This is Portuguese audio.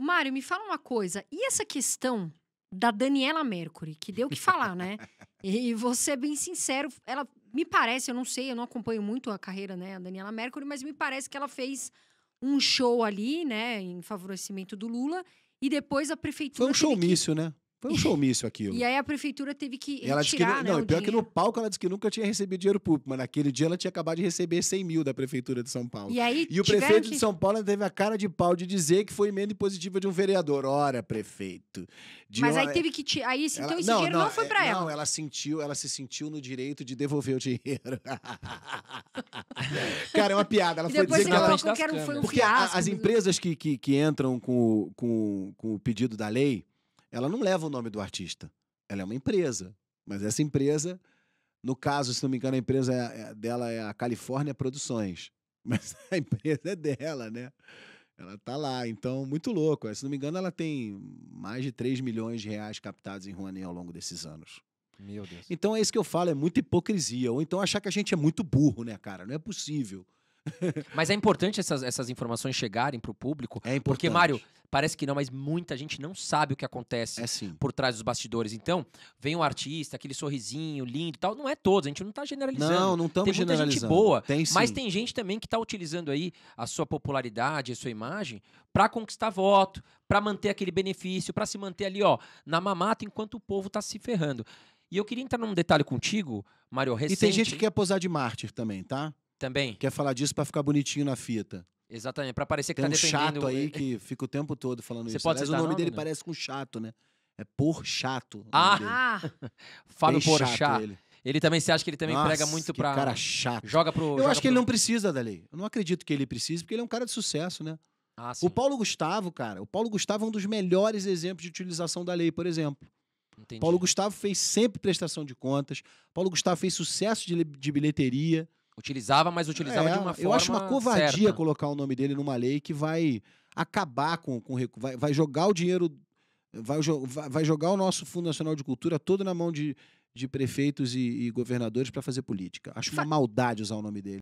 Mário, me fala uma coisa. E essa questão da Daniela Mercury, que deu o que falar, né? e você é bem sincero, ela me parece, eu não sei, eu não acompanho muito a carreira, né, a Daniela Mercury, mas me parece que ela fez um show ali, né, em favorecimento do Lula, e depois a prefeitura. Foi um showmício, que... né? Foi um showmício aquilo. E aí a prefeitura teve que ela disse que, né, Não, pior dinheiro. que no palco ela disse que nunca tinha recebido dinheiro público, mas naquele dia ela tinha acabado de receber 100 mil da prefeitura de São Paulo. E, aí, e o prefeito que... de São Paulo teve a cara de pau de dizer que foi emenda positiva de um vereador. Ora, prefeito. mas uma... aí teve que tirar. Aí, então ela... esse não, dinheiro não, não foi é, para ela. Não, ela sentiu, ela se sentiu no direito de devolver o dinheiro. cara, é uma piada. Ela foi dizer que ela. Que era foi um Porque as né? empresas que, que, que entram com, com, com o pedido da lei ela não leva o nome do artista. Ela é uma empresa. Mas essa empresa, no caso, se não me engano, a empresa é, é, dela é a Califórnia Produções. Mas a empresa é dela, né? Ela tá lá. Então, muito louco. É, se não me engano, ela tem mais de 3 milhões de reais captados em Rouanet ao longo desses anos. Meu Deus. Então é isso que eu falo, é muita hipocrisia. Ou então achar que a gente é muito burro, né, cara? Não é possível. mas é importante essas, essas informações chegarem para o público. É importante. Porque, Mário, parece que não, mas muita gente não sabe o que acontece é por trás dos bastidores. Então, vem um artista, aquele sorrisinho lindo e tal. Não é todos, a gente não está generalizando. Não, não estamos generalizando. Tem muita gente boa, tem, mas tem gente também que está utilizando aí a sua popularidade, a sua imagem, para conquistar voto, para manter aquele benefício, para se manter ali, ó, na mamata enquanto o povo está se ferrando. E eu queria entrar num detalhe contigo, Mário, recente... E tem gente que quer posar de mártir também, tá? Também. Quer falar disso para ficar bonitinho na fita. Exatamente, para parecer que Tem tá um chato aí é, que fica o tempo todo falando Você isso. Pode né? Mas o nome, nome dele né? parece com chato, né? É por chato. Ah! Fábio chato Ele. ele também, você acha que ele também Nossa, prega muito para cara chato. Joga pro... Eu joga acho que ele não precisa da lei. Eu não acredito que ele precise, porque ele é um cara de sucesso, né? Ah, o Paulo Gustavo, cara, o Paulo Gustavo é um dos melhores exemplos de utilização da lei, por exemplo. Entendi. Paulo Gustavo fez sempre prestação de contas. Paulo Gustavo fez sucesso de, de bilheteria. Utilizava, mas utilizava é, de uma eu forma. Eu acho uma covardia certa. colocar o nome dele numa lei que vai acabar com, com vai, vai jogar o dinheiro, vai, vai jogar o nosso Fundo Nacional de Cultura todo na mão de, de prefeitos e, e governadores para fazer política. Acho uma maldade usar o nome dele.